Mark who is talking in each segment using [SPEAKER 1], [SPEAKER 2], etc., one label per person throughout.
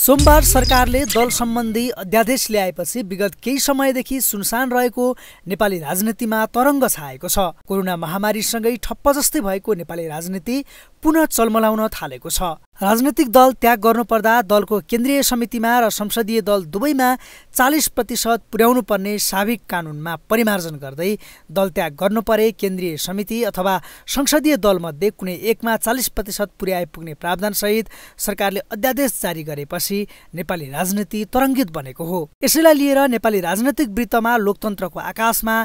[SPEAKER 1] सोमबार सरकारले दल सम्बन्धी अध्यादेश ल्याएपछि विगत केही समयदेखि सुनसान रहेको नेपाली राजनीतिमा तरङ्ग छाएको छ कोरोना महामारीसँगै ठप्प जस्तै भएको नेपाली राजनीति पुनः चलमलाउन थालेको छ राजनैतिक दल त्याग गर्नुपर्दा दलको केन्द्रीय समितिमा र संसदीय दल दुवैमा चालिस प्रतिशत पुर्याउनु पर्ने साविक कानुनमा परिमार्जन गर्दै दल त्याग गर्नु परे केन्द्रीय समिति अथवा संसदीय दलमध्ये कुनै एकमा चालिस प्रतिशत पुर्याइपुग्ने पुग्ने प्रावधानसहित सरकारले अध्यादेश जारी गरेपछि नेपाली राजनीति तरङ्गित बनेको हो यसैलाई लिएर नेपाली राजनैतिक वृत्तमा लोकतन्त्रको आकाशमा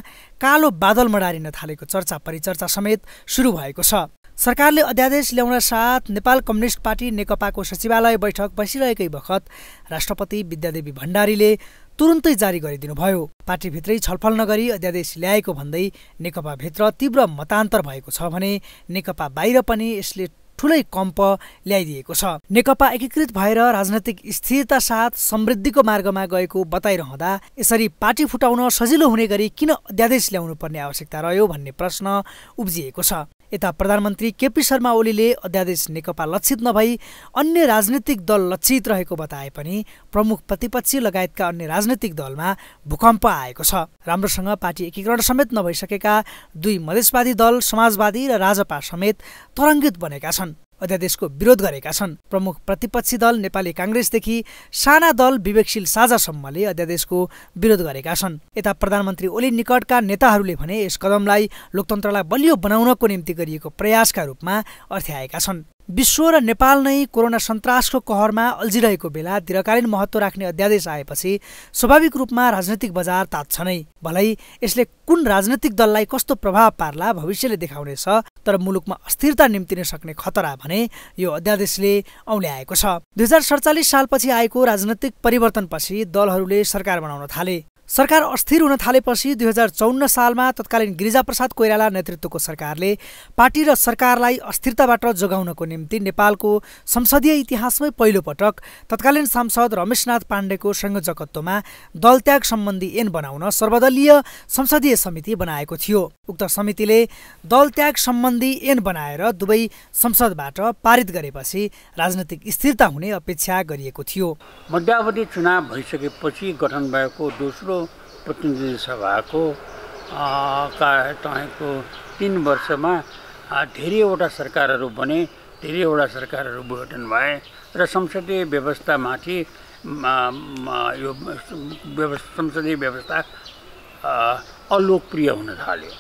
[SPEAKER 1] कालो बादल मडारिन थालेको चर्चा परिचर्चा समेत सुरु भएको छ सरकारले अध्यादेश ल्याउन साथ नेपाल कम्युनिस्ट पार्टी नेकपाको सचिवालय बैठक बसिरहेकै बखत राष्ट्रपति विद्यादेवी भण्डारीले तुरुन्तै जारी गरिदिनुभयो पार्टीभित्रै छलफल नगरी अध्यादेश ल्याएको भन्दै नेकपाभित्र तीव्र मतान्तर भएको छ भने नेकपा बाहिर पनि यसले ठुलै कम्प ल्याइदिएको छ नेकपा एकीकृत भएर राजनैतिक स्थिरता साथ समृद्धिको मार्गमा गएको बताइरहँदा यसरी पार्टी फुटाउन सजिलो हुने गरी किन अध्यादेश ल्याउनु पर्ने आवश्यकता रह्यो भन्ने प्रश्न उब्जिएको छ यता प्रधानमन्त्री केपी शर्मा ओलीले अध्यादेश नेकपा लक्षित नभई अन्य राजनीतिक दल लक्षित रहेको बताए पनि प्रमुख प्रतिपक्षी लगायतका अन्य राजनीतिक दलमा भूकम्प आएको छ राम्रोसँग पार्टी एकीकरण समेत नभइसकेका दुई मधेसवादी दल समाजवादी र राजपा समेत तरङ्गित बनेका छन् अध्यादेशको विरोध गरेका छन् प्रमुख प्रतिपक्षी दल नेपाली काङ्ग्रेसदेखि साना दल विवेकशील साझासम्मले अध्यादेशको विरोध गरेका छन् यता प्रधानमन्त्री ओली निकटका नेताहरूले भने यस कदमलाई लोकतन्त्रलाई बलियो बनाउनको निम्ति गरिएको प्रयासका रूपमा अर्थ्याएका छन् विश्व र नेपाल नै कोरोना सन्तासको कहरमा अल्झिरहेको बेला दीर्घकालीन महत्त्व राख्ने अध्यादेश आएपछि स्वाभाविक रूपमा राजनैतिक बजार तात्छ नै भलै यसले कुन राजनैतिक दललाई कस्तो प्रभाव पार्ला भविष्यले देखाउनेछ तर मुलुकमा अस्थिरता निम्तिन सक्ने खतरा भने यो अध्यादेशले औल्याएको छ दुई हजार सडचालिस सालपछि आएको राजनैतिक परिवर्तनपछि दलहरूले सरकार बनाउन थाले सरकार अस्थिर हुन थालेपछि दुई हजार चौन्न सालमा तत्कालीन गिरिजाप्रसाद कोइराला नेतृत्वको सरकारले पार्टी र सरकारलाई अस्थिरताबाट जोगाउनको निम्ति नेपालको संसदीय इतिहासमै पहिलोपटक तत्कालीन सांसद रमेशनाथ पाण्डेको संयोजकत्वमा दलत्याग सम्बन्धी ऐन बनाउन सर्वदलीय संसदीय समिति बनाएको थियो उक्त समितिले दलत्याग सम्बन्धी ऐन बनाएर दुवै संसदबाट पारित गरेपछि राजनैतिक स्थिरता हुने अपेक्षा गरिएको थियो
[SPEAKER 2] मध्यावधि चुनाव भइसकेपछि गठन भएको दोस्रो प्रतिनिधि सभाको का तपाईँको तिन वर्षमा धेरैवटा सरकारहरू बने धेरैवटा सरकारहरू विघटन भए र संसदीय व्यवस्थामाथि यो व्यवस्था संसदीय व्यवस्था अलोकप्रिय हुन थाल्यो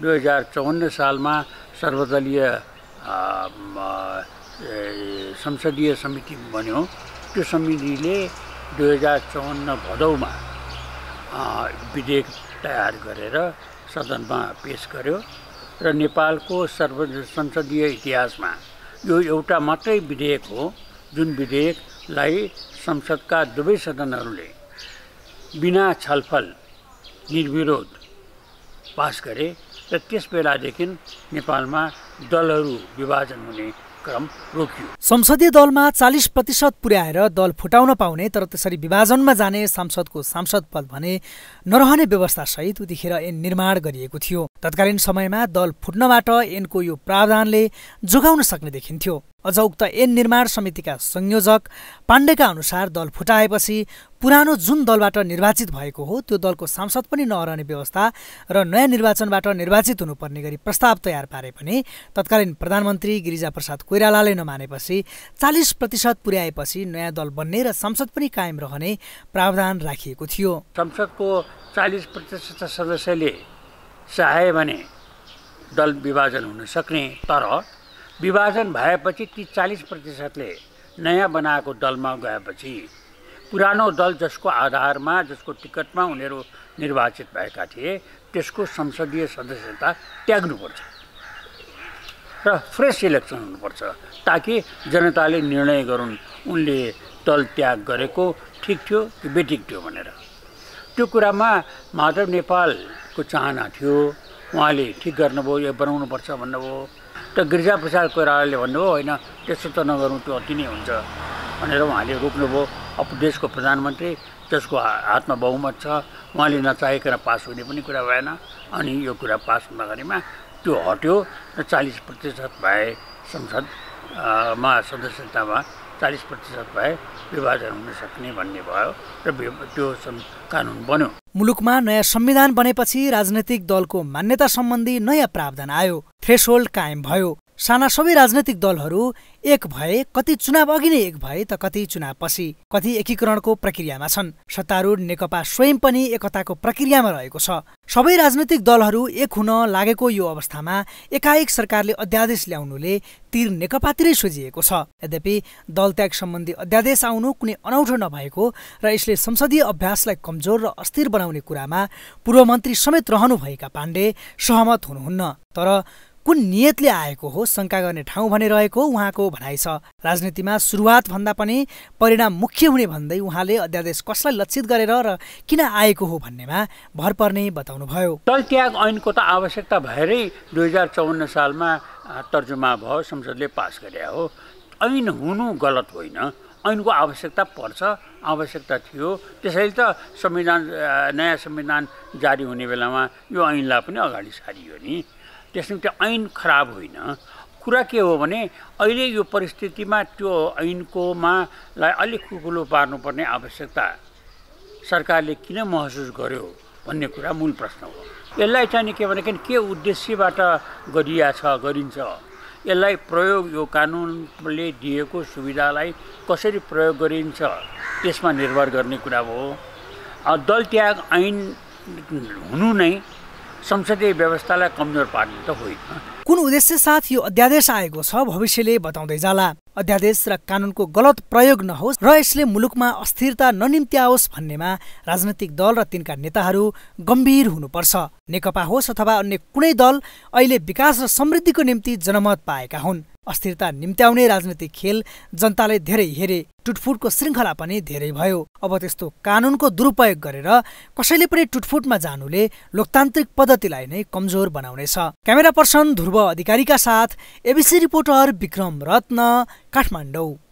[SPEAKER 2] दुई हजार चौवन्न सालमा सर्वदलीय संसदीय समिति बन्यो त्यो समितिले दुई हजार चौवन्न भदौमा विधेयक तयार गरेर सदनमा पेस गर्यो र नेपालको सर्व संसदीय इतिहासमा यो एउटा मात्रै विधेयक हो जुन विधेयकलाई संसदका दुवै सदनहरूले बिना छलफल निर्विरोध पास गरे र त्यस बेलादेखि नेपालमा दलहरू विभाजन हुने क्रम रोकियो
[SPEAKER 1] संसदीय दलमा चालिस प्रतिशत पुर्याएर दल फुटाउन पाउने तर त्यसरी विभाजनमा जाने सांसदको सांसद पद भने नरहने व्यवस्थासहित उतिखेर ऐन निर्माण गरिएको थियो तत्कालीन समयमा दल फुट्नबाट ऐनको यो प्रावधानले जोगाउन सक्ने देखिन्थ्यो अझ उक्त ऐन निर्माण समितिका संयोजक पाण्डेका अनुसार दल फुटाएपछि पुरानो जुन दलबाट निर्वाचित भएको हो त्यो दलको सांसद पनि नरहने व्यवस्था र नयाँ निर्वाचनबाट निर्वाचित हुनुपर्ने गरी प्रस्ताव तयार पारे पनि तत्कालीन प्रधानमन्त्री गिरिजाप्रसाद कोइरालाले नमानेपछि चालिस प्रतिशत पुर्याएपछि नयाँ दल बन्ने र संसद पनि कायम रहने प्रावधान राखिएको थियो संसदको चालिस प्रतिशत
[SPEAKER 2] सदस्यले चाहे भने दल
[SPEAKER 1] विभाजन हुन सक्ने तर
[SPEAKER 2] विभाजन भएपछि ती चालिस प्रतिशतले नयाँ बनाएको दलमा गएपछि पुरानो दल जसको आधारमा जसको टिकटमा उनीहरू निर्वाचित भएका थिए त्यसको संसदीय सदस्यता त्याग्नुपर्छ र फ्रेस इलेक्सन हुनुपर्छ ताकि जनताले निर्णय गरून् उनले दल त्याग गरेको ठिक थियो कि बेठिक थियो भनेर त्यो कुरामा माधव नेपालको चाहना थियो उहाँले ठिक गर्नुभयो यो बनाउनुपर्छ भन्नुभयो त गिरिजाप्रसाद कोइरालाले भन्नुभयो होइन त्यस्तो त नगरौँ त्यो अति नै हुन्छ भनेर उहाँले रोक्नुभयो अब देशको प्रधानमन्त्री जसको हातमा बहुमत छ उहाँले नचाहिकन पास हुने पनि कुरा भएन अनि यो कुरा पास हुँदाखेरिमा त्यो हट्यो र चालिस प्रतिशत भए संसदमा सदस्यतामा चालिस प्रतिशत भए विभाजन हुन सक्ने भन्ने भयो र त्यो कानुन बन्यो
[SPEAKER 1] मुलुकमा नयाँ संविधान बनेपछि राजनैतिक दलको मान्यता सम्बन्धी नयाँ प्रावधान आयो थ्रेसहोल्ड कायम भयो साना सबै राजनैतिक दलहरू एक भए कति चुनाव अघि नै एक भए त कति चुनाव पछि कति एकीकरणको प्रक्रियामा छन् सत्तारूढ नेकपा स्वयं पनि एकताको प्रक्रियामा रहेको छ सबै राजनैतिक दलहरू एक हुन लागेको यो अवस्थामा एकाएक सरकारले अध्यादेश ल्याउनुले तीर नेकपातिरै सोझिएको छ यद्यपि दल त्याग सम्बन्धी अध्यादेश आउनु कुनै अनौठो नभएको र यसले संसदीय अभ्यासलाई कमजोर र अस्थिर बनाउने कुरामा पूर्वमन्त्री मन्त्री समेत रहनुभएका पाण्डे सहमत हुनुहुन्न तर कुन नियतले आएको हो शङ्का गर्ने ठाउँ भने रहेको उहाँको भनाइ छ राजनीतिमा सुरुवात भन्दा पनि परिणाम मुख्य हुने भन्दै उहाँले अध्यादेश कसलाई लक्षित गरेर र किन आएको हो भन्नेमा भर पर्ने बताउनुभयो
[SPEAKER 2] त्याग ऐनको त आवश्यकता भएरै दुई हजार चौवन्न सालमा तर्जुमा भयो संसदले पास गरे हो ऐन हुनु गलत होइन ऐनको आवश्यकता पर्छ आवश्यकता थियो त्यसैले त संविधान नयाँ संविधान जारी हुने बेलामा यो ऐनलाई पनि अगाडि सारियो नि त्यसमा त्यो ऐन खराब होइन कुरा के हो भने अहिले यो परिस्थितिमा त्यो ऐनकोमालाई अलिक कुकुलो पार्नुपर्ने आवश्यकता सरकारले किन महसुस गर्यो भन्ने कुरा मूल प्रश्न हो यसलाई चाहिँ के भनेदेखि के उद्देश्यबाट गरिया गरिन्छ यसलाई प्रयोग यो कानुनले दिएको सुविधालाई कसरी प्रयोग गरिन्छ त्यसमा निर्भर गर्ने कुरा हो दल त्याग ऐन हुनु नै संसदीय व्यवस्थालाई कमजोर पार्ने त होइन
[SPEAKER 1] कुन उद्देश्य साथ यो अध्यादेश आएको छ भविष्यले बताउँदै जाला अध्यादेश र कानुनको गलत प्रयोग नहोस् र यसले मुलुकमा अस्थिरता ननिम्त्याओस् भन्नेमा राजनैतिक दल र तिनका नेताहरू गम्भीर हुनुपर्छ नेकपा होस् अथवा अन्य कुनै दल अहिले विकास र समृद्धिको निम्ति जनमत पाएका हुन् अस्थिरता निम्त्याउने राजनीतिक खेल जनताले धेरै हेरे टुटफुटको श्रृङ्खला पनि धेरै भयो अब त्यस्तो कानुनको दुरुपयोग गरेर कसैले पनि टुटफुटमा जानुले लोकतान्त्रिक पद्धतिलाई नै कमजोर बनाउनेछ क्यामेरा पर्सन ध्रुव अधिकारीका साथ एबिसी रिपोर्टर विक्रम रत्न काठमाडौँ